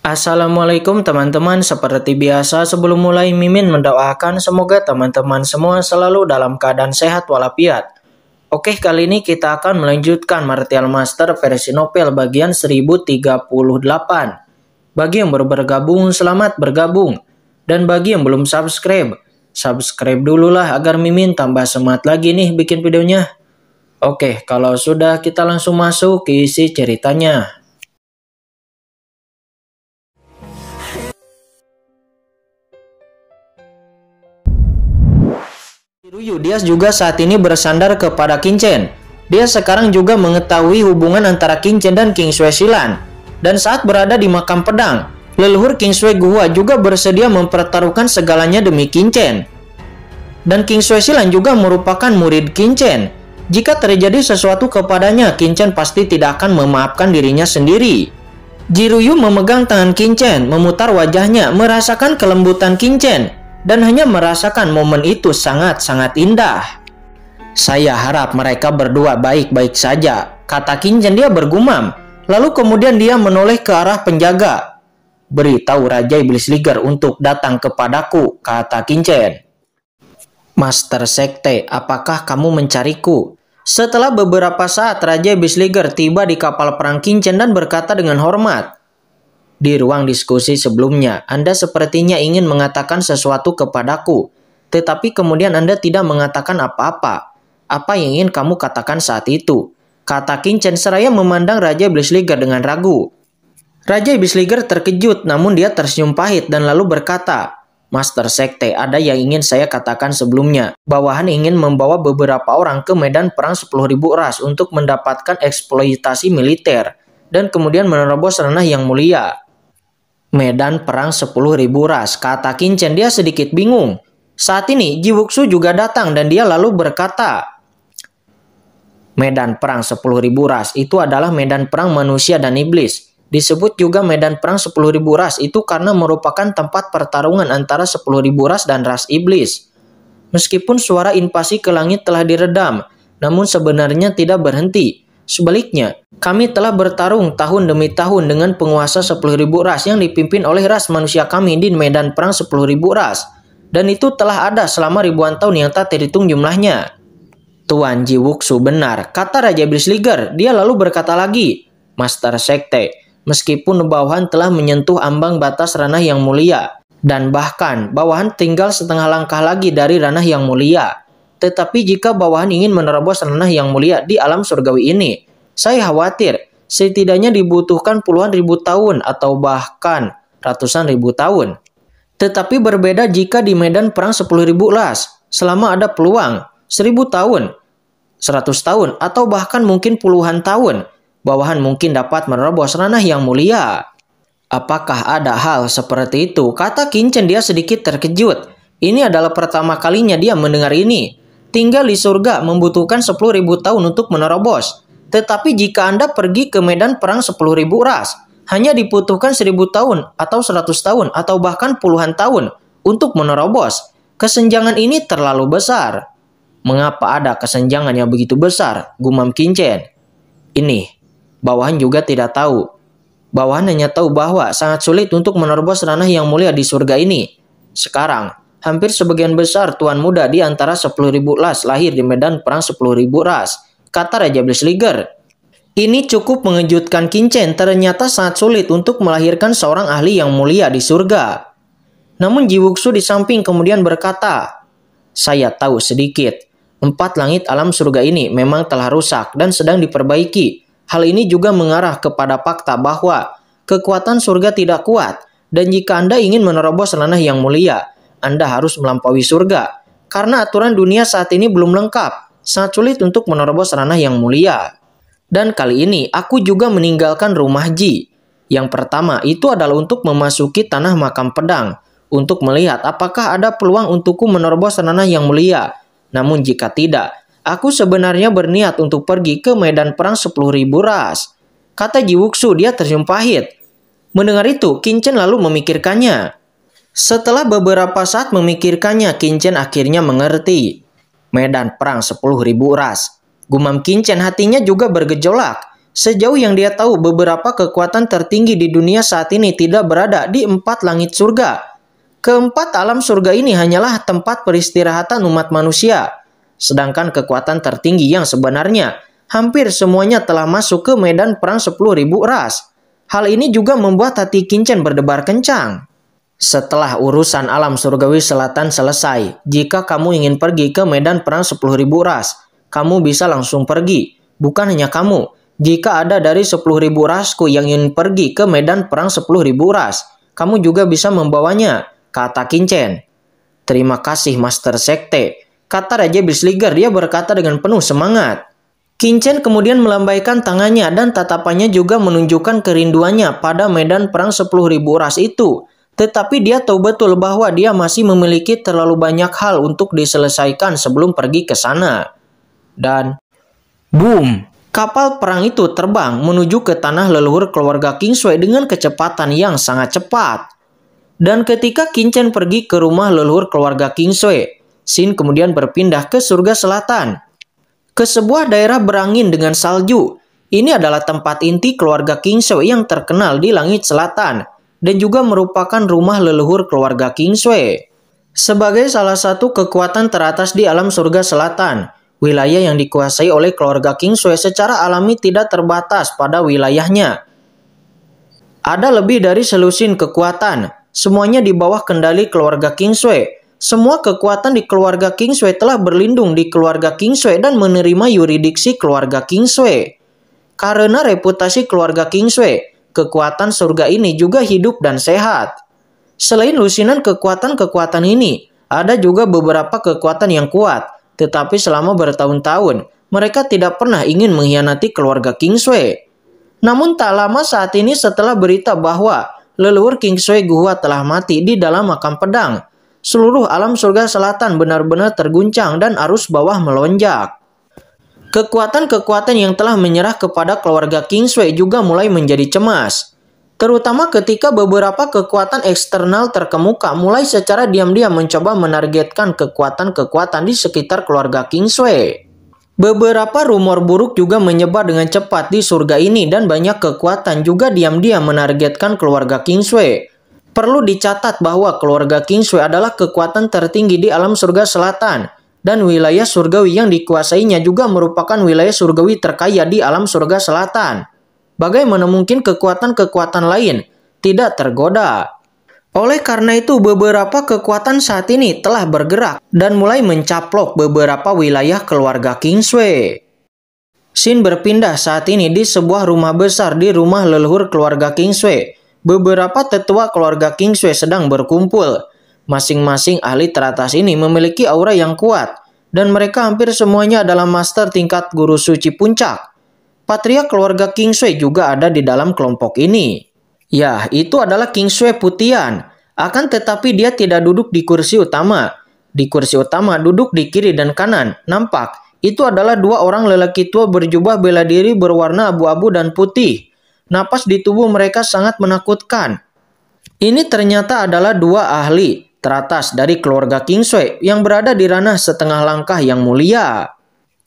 Assalamualaikum teman-teman, seperti biasa sebelum mulai Mimin mendoakan semoga teman-teman semua selalu dalam keadaan sehat walafiat. Oke, kali ini kita akan melanjutkan Martial Master versi novel bagian 1038. Bagi yang baru bergabung, selamat bergabung. Dan bagi yang belum subscribe, subscribe dulu lah agar Mimin tambah semangat lagi nih bikin videonya. Oke, kalau sudah kita langsung masuk ke isi ceritanya. Widuyu dia juga saat ini bersandar kepada Kincen. Dia sekarang juga mengetahui hubungan antara Kincen dan King Sui Silan. Dan saat berada di makam pedang, leluhur King Sui Guhua juga bersedia mempertaruhkan segalanya demi Kincen. Dan King Sui Silan juga merupakan murid Kincen. Jika terjadi sesuatu kepadanya, Kincen pasti tidak akan memaafkan dirinya sendiri. Jiruyu memegang tangan Kincen, memutar wajahnya, merasakan kelembutan Kincen dan hanya merasakan momen itu sangat-sangat indah. Saya harap mereka berdua baik-baik saja, kata Kinjen dia bergumam. Lalu kemudian dia menoleh ke arah penjaga. Beritahu Raja Iblis Liger untuk datang kepadaku, kata Kinjen. Master Sekte, apakah kamu mencariku? Setelah beberapa saat, Raja Iblis Liger tiba di kapal perang Kinchen dan berkata dengan hormat, di ruang diskusi sebelumnya, Anda sepertinya ingin mengatakan sesuatu kepadaku, tetapi kemudian Anda tidak mengatakan apa-apa. Apa yang ingin kamu katakan saat itu? Kata Kincen seraya memandang Raja Blisliger dengan ragu. Raja Blisliger terkejut namun dia tersenyum pahit dan lalu berkata, Master Sekte, ada yang ingin saya katakan sebelumnya. Bawahan ingin membawa beberapa orang ke medan perang 10.000 ras untuk mendapatkan eksploitasi militer dan kemudian menerobos ranah yang mulia. Medan perang 10.000 ras, kata Kincen dia sedikit bingung. Saat ini Jiwuksu juga datang dan dia lalu berkata, Medan perang 10.000 ras itu adalah medan perang manusia dan iblis. Disebut juga medan perang 10.000 ras itu karena merupakan tempat pertarungan antara 10.000 ras dan ras iblis. Meskipun suara invasi ke langit telah diredam, namun sebenarnya tidak berhenti. Sebaliknya, kami telah bertarung tahun demi tahun dengan penguasa 10.000 ras yang dipimpin oleh ras manusia kami di medan perang 10.000 ras. Dan itu telah ada selama ribuan tahun yang tak terhitung jumlahnya. Tuan Ji Wuxu benar, kata Raja Brisliger. Dia lalu berkata lagi, Master Sekte, meskipun bawahan telah menyentuh ambang batas ranah yang mulia, dan bahkan bawahan tinggal setengah langkah lagi dari ranah yang mulia, tetapi jika bawahan ingin menerobos ranah yang mulia di alam surgawi ini, saya khawatir setidaknya dibutuhkan puluhan ribu tahun atau bahkan ratusan ribu tahun. Tetapi berbeda jika di medan perang ribu las, selama ada peluang, 1.000 tahun, 100 tahun, atau bahkan mungkin puluhan tahun, bawahan mungkin dapat menerobos ranah yang mulia. Apakah ada hal seperti itu? Kata Kincen dia sedikit terkejut. Ini adalah pertama kalinya dia mendengar ini. Tinggal di surga membutuhkan 10.000 tahun untuk menerobos. Tetapi jika Anda pergi ke medan perang 10.000 ras, hanya dibutuhkan 1.000 tahun atau 100 tahun atau bahkan puluhan tahun untuk menerobos. Kesenjangan ini terlalu besar. Mengapa ada kesenjangan yang begitu besar? Gumam Kincen. Ini, bawahan juga tidak tahu. Bawahan hanya tahu bahwa sangat sulit untuk menerobos ranah yang mulia di surga ini. Sekarang, Hampir sebagian besar tuan muda di antara 10.000 las lahir di medan perang 10.000 ras, kata Raja Liger. Ini cukup mengejutkan Kincen, ternyata sangat sulit untuk melahirkan seorang ahli yang mulia di surga. Namun Jiwuksu di samping kemudian berkata, Saya tahu sedikit, empat langit alam surga ini memang telah rusak dan sedang diperbaiki. Hal ini juga mengarah kepada fakta bahwa kekuatan surga tidak kuat, dan jika Anda ingin menerobos ranah yang mulia, anda harus melampaui surga. Karena aturan dunia saat ini belum lengkap, sangat sulit untuk menerobos ranah yang mulia. Dan kali ini aku juga meninggalkan rumah Ji. Yang pertama itu adalah untuk memasuki tanah makam pedang, untuk melihat apakah ada peluang untukku menerobos ranah yang mulia. Namun jika tidak, aku sebenarnya berniat untuk pergi ke medan perang 10.000 ras. Kata Ji Wuxu, dia tersenyum pahit. Mendengar itu, Kincen lalu memikirkannya. Setelah beberapa saat memikirkannya, Kincen akhirnya mengerti. Medan perang 10.000 ras. Gumam Kincen hatinya juga bergejolak. Sejauh yang dia tahu, beberapa kekuatan tertinggi di dunia saat ini tidak berada di empat langit surga. Keempat alam surga ini hanyalah tempat peristirahatan umat manusia. Sedangkan kekuatan tertinggi yang sebenarnya hampir semuanya telah masuk ke medan perang 10.000 ras. Hal ini juga membuat hati Kincen berdebar kencang setelah urusan alam surgawi selatan selesai. Jika kamu ingin pergi ke medan perang 10.000 ras, kamu bisa langsung pergi. Bukan hanya kamu, jika ada dari 10.000 rasku yang ingin pergi ke medan perang 10.000 ras, kamu juga bisa membawanya, kata Kincen. Terima kasih Master Sekte, kata Raja Bisligar dia berkata dengan penuh semangat. Kincen kemudian melambaikan tangannya dan tatapannya juga menunjukkan kerinduannya pada medan perang 10.000 ras itu tetapi dia tahu betul bahwa dia masih memiliki terlalu banyak hal untuk diselesaikan sebelum pergi ke sana. Dan boom, kapal perang itu terbang menuju ke tanah leluhur keluarga Kingsway dengan kecepatan yang sangat cepat. Dan ketika Kinchen pergi ke rumah leluhur keluarga Kingsway, Sin kemudian berpindah ke surga selatan. Ke sebuah daerah berangin dengan salju, ini adalah tempat inti keluarga Kingsway yang terkenal di langit selatan dan juga merupakan rumah leluhur keluarga Kingsway. Sebagai salah satu kekuatan teratas di alam surga selatan, wilayah yang dikuasai oleh keluarga Kingsway secara alami tidak terbatas pada wilayahnya. Ada lebih dari selusin kekuatan, semuanya di bawah kendali keluarga Kingsway. Semua kekuatan di keluarga Kingsway telah berlindung di keluarga Kingsway dan menerima yuridiksi keluarga Kingsway. Karena reputasi keluarga Kingsway, kekuatan surga ini juga hidup dan sehat. Selain lusinan kekuatan-kekuatan ini, ada juga beberapa kekuatan yang kuat, tetapi selama bertahun-tahun mereka tidak pernah ingin mengkhianati keluarga Kingsway. Namun tak lama saat ini setelah berita bahwa leluhur Kingsway Sui Guhua telah mati di dalam makam pedang, seluruh alam surga selatan benar-benar terguncang dan arus bawah melonjak. Kekuatan-kekuatan yang telah menyerah kepada keluarga Kingsway juga mulai menjadi cemas. Terutama ketika beberapa kekuatan eksternal terkemuka mulai secara diam-diam mencoba menargetkan kekuatan-kekuatan di sekitar keluarga Kingsway. Beberapa rumor buruk juga menyebar dengan cepat di surga ini dan banyak kekuatan juga diam-diam menargetkan keluarga Kingsway. Perlu dicatat bahwa keluarga Kingsway adalah kekuatan tertinggi di alam surga selatan – dan wilayah surgawi yang dikuasainya juga merupakan wilayah surgawi terkaya di alam surga selatan. Bagaimana mungkin kekuatan-kekuatan lain tidak tergoda? Oleh karena itu, beberapa kekuatan saat ini telah bergerak dan mulai mencaplok beberapa wilayah keluarga Kingsway. Sin berpindah saat ini di sebuah rumah besar di rumah leluhur keluarga Kingsway. Beberapa tetua keluarga Kingsway sedang berkumpul Masing-masing ahli teratas ini memiliki aura yang kuat, dan mereka hampir semuanya adalah master tingkat guru suci puncak. Patria keluarga King Sui juga ada di dalam kelompok ini. ya itu adalah King Sui Putian. Akan tetapi dia tidak duduk di kursi utama. Di kursi utama duduk di kiri dan kanan. Nampak, itu adalah dua orang lelaki tua berjubah bela diri berwarna abu-abu dan putih. Napas di tubuh mereka sangat menakutkan. Ini ternyata adalah dua ahli, teratas dari keluarga Kingsway yang berada di ranah setengah langkah yang mulia.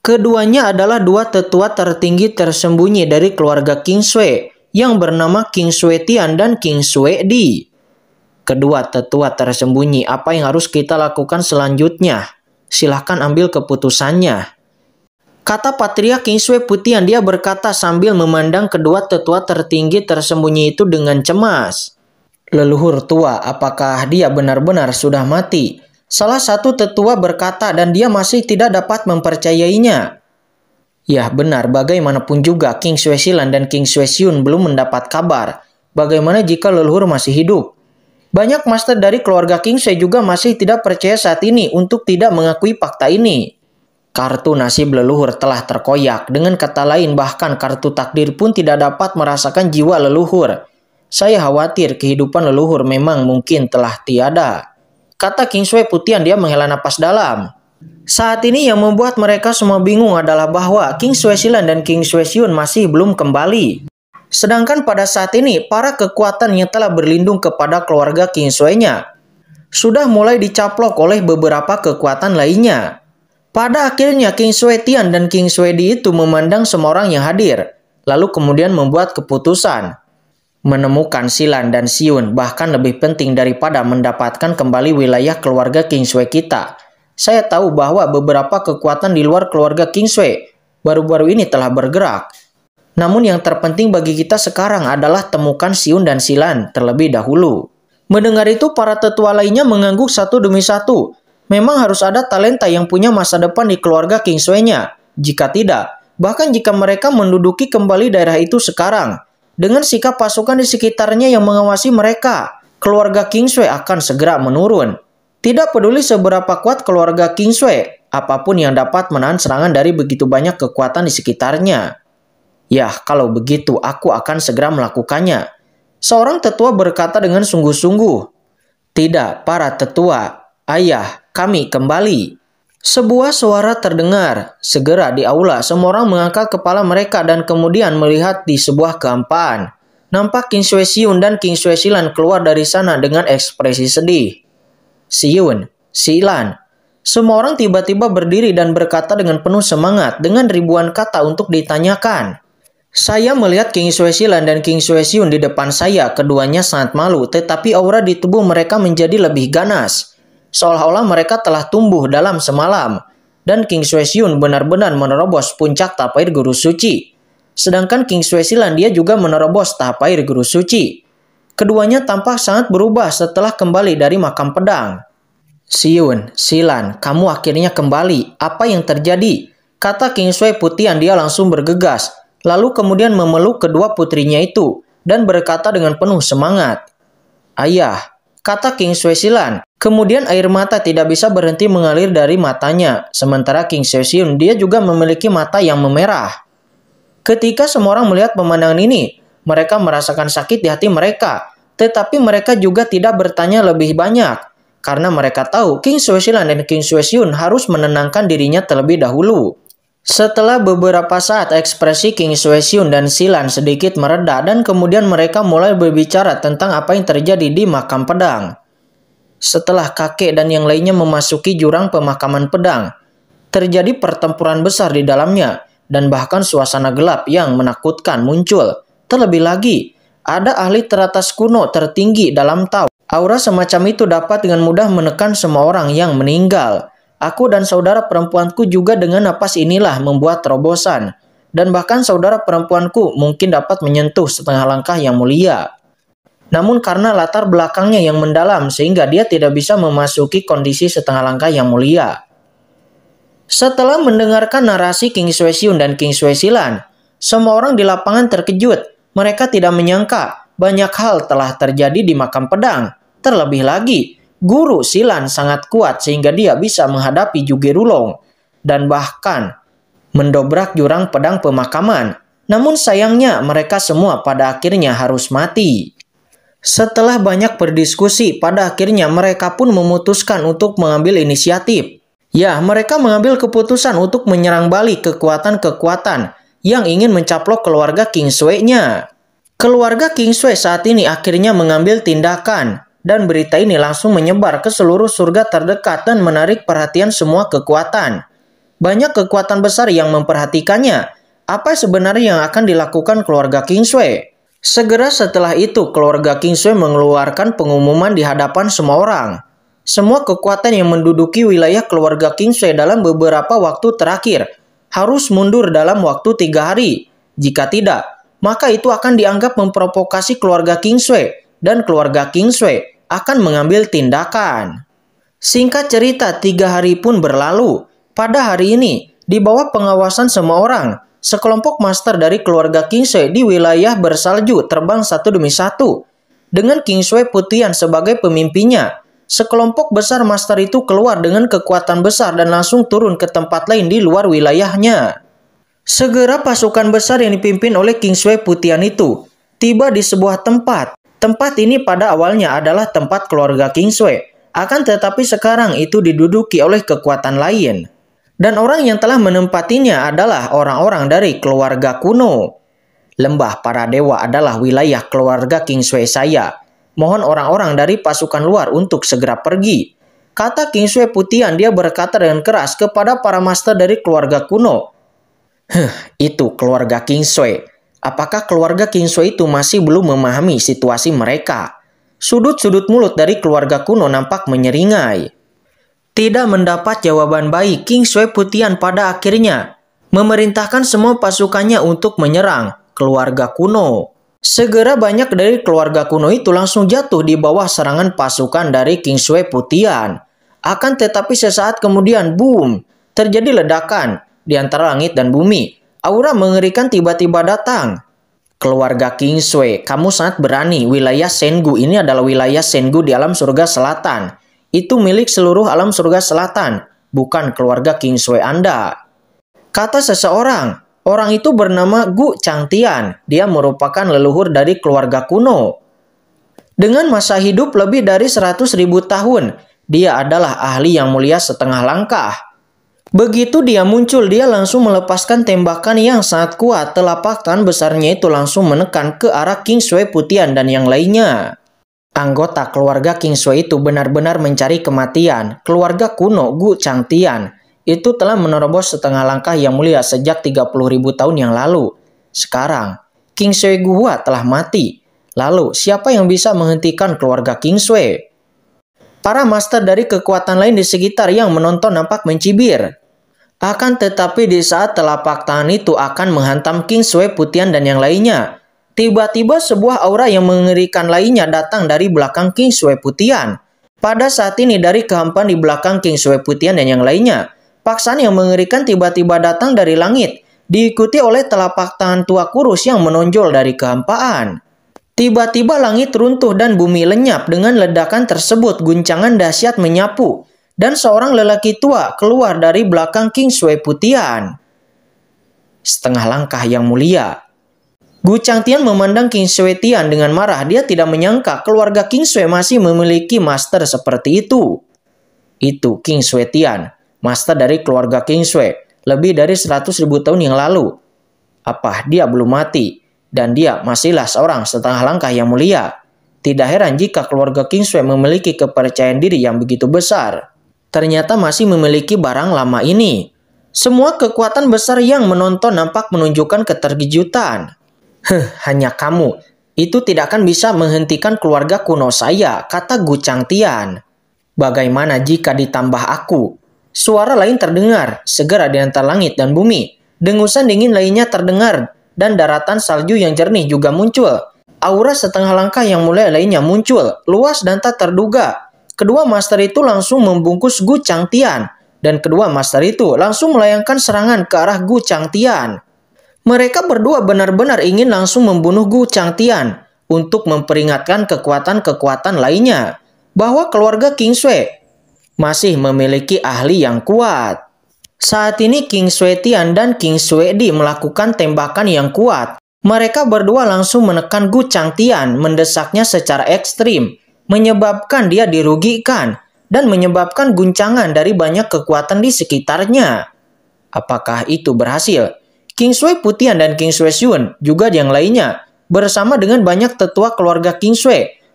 Keduanya adalah dua tetua tertinggi tersembunyi dari keluarga Kingsway yang bernama Kingsway Tian dan Kingsway Di. Kedua tetua tersembunyi apa yang harus kita lakukan selanjutnya? Silahkan ambil keputusannya. Kata Patria Kingsway Putian dia berkata sambil memandang kedua tetua tertinggi tersembunyi itu dengan cemas leluhur tua, apakah dia benar-benar sudah mati? Salah satu tetua berkata dan dia masih tidak dapat mempercayainya. Ya benar, bagaimanapun juga King Swesilan dan King Swesiun belum mendapat kabar. Bagaimana jika leluhur masih hidup? Banyak master dari keluarga King Sui juga masih tidak percaya saat ini untuk tidak mengakui fakta ini. Kartu nasib leluhur telah terkoyak, dengan kata lain bahkan kartu takdir pun tidak dapat merasakan jiwa leluhur. Saya khawatir kehidupan leluhur memang mungkin telah tiada. Kata King Kingsway Putian dia menghela napas dalam. Saat ini yang membuat mereka semua bingung adalah bahwa King Silan dan King Siun masih belum kembali. Sedangkan pada saat ini, para kekuatan yang telah berlindung kepada keluarga King Sui-nya sudah mulai dicaplok oleh beberapa kekuatan lainnya. Pada akhirnya King Sui Tian dan King Sui Di itu memandang semua orang yang hadir, lalu kemudian membuat keputusan. Menemukan Silan dan Siun bahkan lebih penting daripada mendapatkan kembali wilayah keluarga Kingsway kita. Saya tahu bahwa beberapa kekuatan di luar keluarga Kingsway baru-baru ini telah bergerak. Namun yang terpenting bagi kita sekarang adalah temukan Siun dan Silan terlebih dahulu. Mendengar itu para tetua lainnya mengangguk satu demi satu. Memang harus ada talenta yang punya masa depan di keluarga Kingsway-nya. Jika tidak, bahkan jika mereka menduduki kembali daerah itu sekarang, dengan sikap pasukan di sekitarnya yang mengawasi mereka, keluarga Kingsway akan segera menurun. Tidak peduli seberapa kuat keluarga Kingsway, apapun yang dapat menahan serangan dari begitu banyak kekuatan di sekitarnya. Yah, kalau begitu aku akan segera melakukannya. Seorang tetua berkata dengan sungguh-sungguh, Tidak, para tetua, ayah, kami kembali. Sebuah suara terdengar. Segera di aula, semua orang mengangkat kepala mereka dan kemudian melihat di sebuah keampaan. Nampak King Shui Siun dan King Shui Silan keluar dari sana dengan ekspresi sedih. Siun, Silan. Semua orang tiba-tiba berdiri dan berkata dengan penuh semangat dengan ribuan kata untuk ditanyakan. Saya melihat King Shui Silan dan King Shui Siun di depan saya. Keduanya sangat malu, tetapi aura di tubuh mereka menjadi lebih ganas seolah-olah mereka telah tumbuh dalam semalam, dan King Suesyun benar-benar menerobos puncak tapair guru suci. Sedangkan King dia juga menerobos tapair guru suci. Keduanya tampak sangat berubah setelah kembali dari makam pedang. Siun, Silan, kamu akhirnya kembali. Apa yang terjadi? Kata King Sui dia langsung bergegas, lalu kemudian memeluk kedua putrinya itu dan berkata dengan penuh semangat. Ayah, kata King Sui Silan, Kemudian air mata tidak bisa berhenti mengalir dari matanya, sementara King Seosyun dia juga memiliki mata yang memerah. Ketika semua orang melihat pemandangan ini, mereka merasakan sakit di hati mereka, tetapi mereka juga tidak bertanya lebih banyak karena mereka tahu King Suesilan dan King Suesyun harus menenangkan dirinya terlebih dahulu. Setelah beberapa saat ekspresi King Suesyun dan Silan sedikit meredah dan kemudian mereka mulai berbicara tentang apa yang terjadi di makam pedang setelah kakek dan yang lainnya memasuki jurang pemakaman pedang. Terjadi pertempuran besar di dalamnya dan bahkan suasana gelap yang menakutkan muncul. Terlebih lagi, ada ahli teratas kuno tertinggi dalam tau. Aura semacam itu dapat dengan mudah menekan semua orang yang meninggal. Aku dan saudara perempuanku juga dengan napas inilah membuat terobosan. Dan bahkan saudara perempuanku mungkin dapat menyentuh setengah langkah yang mulia. Namun karena latar belakangnya yang mendalam sehingga dia tidak bisa memasuki kondisi setengah langkah yang mulia. Setelah mendengarkan narasi King Suesyun dan King Suesilan, semua orang di lapangan terkejut. Mereka tidak menyangka banyak hal telah terjadi di makam pedang. Terlebih lagi, guru Silan sangat kuat sehingga dia bisa menghadapi Rulong dan bahkan mendobrak jurang pedang pemakaman. Namun sayangnya mereka semua pada akhirnya harus mati. Setelah banyak berdiskusi, pada akhirnya mereka pun memutuskan untuk mengambil inisiatif. Ya, mereka mengambil keputusan untuk menyerang balik kekuatan-kekuatan yang ingin mencaplok keluarga kingsway nya Keluarga Kingsway saat ini akhirnya mengambil tindakan dan berita ini langsung menyebar ke seluruh surga terdekat dan menarik perhatian semua kekuatan. Banyak kekuatan besar yang memperhatikannya. Apa sebenarnya yang akan dilakukan keluarga Kingsway? Segera setelah itu, keluarga Kingsway mengeluarkan pengumuman di hadapan semua orang. Semua kekuatan yang menduduki wilayah keluarga Kingsway dalam beberapa waktu terakhir harus mundur dalam waktu tiga hari. Jika tidak, maka itu akan dianggap memprovokasi keluarga Kingsway dan keluarga Kingsway akan mengambil tindakan. Singkat cerita, tiga hari pun berlalu. Pada hari ini, di bawah pengawasan semua orang, sekelompok master dari keluarga Kingsway di wilayah bersalju terbang satu demi satu. Dengan Kingsway Putian sebagai pemimpinnya, sekelompok besar master itu keluar dengan kekuatan besar dan langsung turun ke tempat lain di luar wilayahnya. Segera pasukan besar yang dipimpin oleh Kingsway Putian itu tiba di sebuah tempat. Tempat ini pada awalnya adalah tempat keluarga Kingsway, akan tetapi sekarang itu diduduki oleh kekuatan lain. Dan orang yang telah menempatinya adalah orang-orang dari keluarga kuno. Lembah para dewa adalah wilayah keluarga Kingsway saya. Mohon orang-orang dari pasukan luar untuk segera pergi. Kata Kingsway Putian dia berkata dengan keras kepada para master dari keluarga kuno. Huh, itu keluarga Kingsway. Apakah keluarga Kingsway itu masih belum memahami situasi mereka? Sudut-sudut mulut dari keluarga kuno nampak menyeringai tidak mendapat jawaban baik, King Sui Putian pada akhirnya memerintahkan semua pasukannya untuk menyerang keluarga kuno. Segera banyak dari keluarga kuno itu langsung jatuh di bawah serangan pasukan dari King Sui Putian. Akan tetapi sesaat kemudian, boom, terjadi ledakan di antara langit dan bumi. Aura mengerikan tiba-tiba datang. Keluarga King Sui, kamu sangat berani. Wilayah Sengu ini adalah wilayah Sengu di alam surga selatan itu milik seluruh alam surga selatan, bukan keluarga Kingsway Anda. Kata seseorang, orang itu bernama Gu Changtian. Dia merupakan leluhur dari keluarga kuno. Dengan masa hidup lebih dari 100 ribu tahun, dia adalah ahli yang mulia setengah langkah. Begitu dia muncul, dia langsung melepaskan tembakan yang sangat kuat. Telapak tangan besarnya itu langsung menekan ke arah King Sui Putian dan yang lainnya. Anggota keluarga King itu benar-benar mencari kematian. Keluarga kuno Gu Changtian itu telah menerobos setengah langkah yang mulia sejak 30.000 tahun yang lalu. Sekarang, King Gua Guhua telah mati. Lalu, siapa yang bisa menghentikan keluarga King Para master dari kekuatan lain di sekitar yang menonton nampak mencibir. Akan tetapi di saat telapak tangan itu akan menghantam King Sui Putian dan yang lainnya, Tiba-tiba sebuah aura yang mengerikan lainnya datang dari belakang King Sue Putian. Pada saat ini dari kehampaan di belakang King Sue Putian dan yang lainnya, paksaan yang mengerikan tiba-tiba datang dari langit, diikuti oleh telapak tangan tua kurus yang menonjol dari kehampaan. Tiba-tiba langit runtuh dan bumi lenyap dengan ledakan tersebut guncangan dahsyat menyapu, dan seorang lelaki tua keluar dari belakang King Sue Putian. Setengah langkah yang mulia, Gu Changtian memandang King Shui Tian dengan marah. Dia tidak menyangka keluarga King Shui masih memiliki master seperti itu. Itu King Shui Tian, master dari keluarga King Shui, lebih dari 100 ribu tahun yang lalu. Apa dia belum mati? Dan dia masihlah seorang setengah langkah yang mulia. Tidak heran jika keluarga King Shui memiliki kepercayaan diri yang begitu besar. Ternyata masih memiliki barang lama ini. Semua kekuatan besar yang menonton nampak menunjukkan keterkejutan. Heh, hanya kamu. Itu tidak akan bisa menghentikan keluarga kuno saya, kata Gu Changtian. Bagaimana jika ditambah aku? Suara lain terdengar, segera di antara langit dan bumi. Dengusan dingin lainnya terdengar, dan daratan salju yang jernih juga muncul. Aura setengah langkah yang mulai lainnya muncul, luas dan tak terduga. Kedua master itu langsung membungkus Gu Changtian, dan kedua master itu langsung melayangkan serangan ke arah Gu Changtian. Mereka berdua benar-benar ingin langsung membunuh Gu Changtian untuk memperingatkan kekuatan-kekuatan lainnya bahwa keluarga King Sui masih memiliki ahli yang kuat. Saat ini King Sui Tian dan King Sui Di melakukan tembakan yang kuat. Mereka berdua langsung menekan Gu Changtian, mendesaknya secara ekstrim, menyebabkan dia dirugikan dan menyebabkan guncangan dari banyak kekuatan di sekitarnya. Apakah itu berhasil? King Sui Putian dan King Sui juga yang lainnya, bersama dengan banyak tetua keluarga King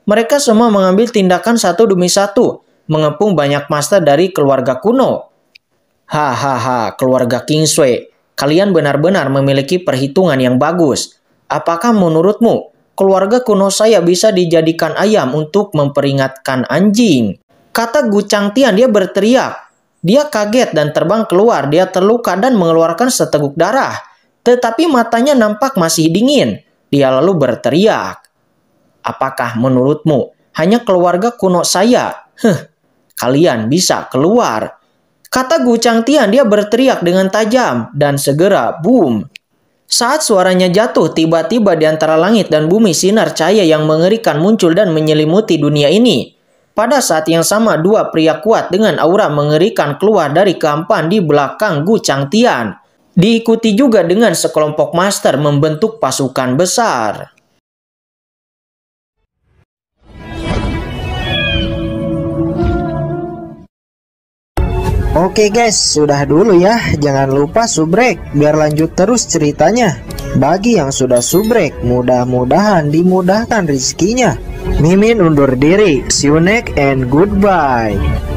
Mereka semua mengambil tindakan satu demi satu, mengepung banyak master dari keluarga kuno. Hahaha, keluarga King kalian benar-benar memiliki perhitungan yang bagus. Apakah menurutmu keluarga kuno saya bisa dijadikan ayam untuk memperingatkan anjing? Kata Gu Changtian dia berteriak dia kaget dan terbang keluar. Dia terluka dan mengeluarkan seteguk darah. Tetapi matanya nampak masih dingin. Dia lalu berteriak. Apakah menurutmu hanya keluarga kuno saya? Huh, kalian bisa keluar. Kata Gu Changtian dia berteriak dengan tajam dan segera boom. Saat suaranya jatuh, tiba-tiba di antara langit dan bumi sinar cahaya yang mengerikan muncul dan menyelimuti dunia ini. Pada saat yang sama, dua pria kuat dengan aura mengerikan keluar dari kampan di belakang Gu Changtian. Diikuti juga dengan sekelompok master membentuk pasukan besar. Oke guys, sudah dulu ya. Jangan lupa subrek biar lanjut terus ceritanya. Bagi yang sudah subrek, mudah-mudahan dimudahkan rizkinya. Mimin undur diri. See you next and goodbye.